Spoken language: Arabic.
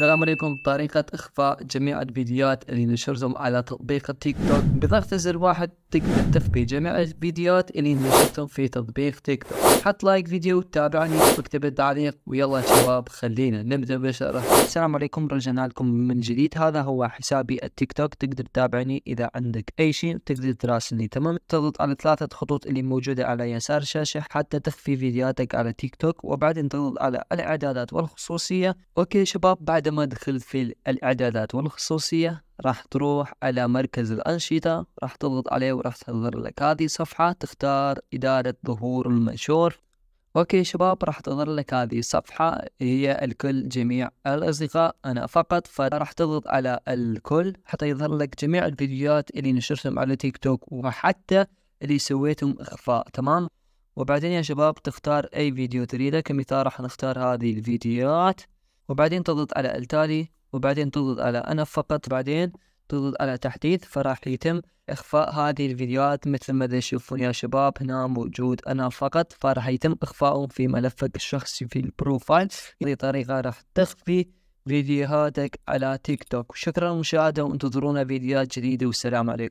السلام عليكم طريقة إخفاء جميع الفيديوهات اللي نشرتهم على تطبيق تيك توك بضغط زر واحد تقدر تخفي جميع الفيديوهات اللي نشرتهم في تطبيق تيك توك حط لايك فيديو وتابعني واكتب التعليق ويلا شباب خلينا نبدأ بشرح السلام عليكم رجعنا لكم من جديد هذا هو حسابي التيك توك تقدر تتابعني إذا عندك أي شيء تقدر تراسلني تمام تضغط على ثلاثة خطوط اللي موجودة على يسار الشاشة حتى تخفي فيديوهاتك على تيك توك وبعدين تضغط على الإعدادات والخصوصية أوكي شباب بعد ما دخلت في الاعدادات والخصوصيه راح تروح على مركز الانشطه راح تضغط عليه وراح تظهر لك هذه الصفحة تختار اداره ظهور المنشور اوكي شباب راح تظهر لك هذه الصفحة هي الكل جميع الاصدقاء انا فقط فراح تضغط على الكل حتى يظهر لك جميع الفيديوهات اللي نشرتهم على تيك توك وحتى اللي سويتهم اخفاء تمام وبعدين يا شباب تختار اي فيديو تريده كمثال راح نختار هذه الفيديوهات وبعدين تضغط على التالي وبعدين تضغط على أنا فقط بعدين تضغط على تحديث فراح يتم إخفاء هذه الفيديوهات مثل ما تشوفون يا شباب هنا موجود أنا فقط فراح يتم إخفائهم في ملفك الشخصي في البروفايل هذه طريقة راح تخفي فيديوهاتك على تيك توك شكرا للمشاهدة وانتظرونا فيديوهات جديدة والسلام عليكم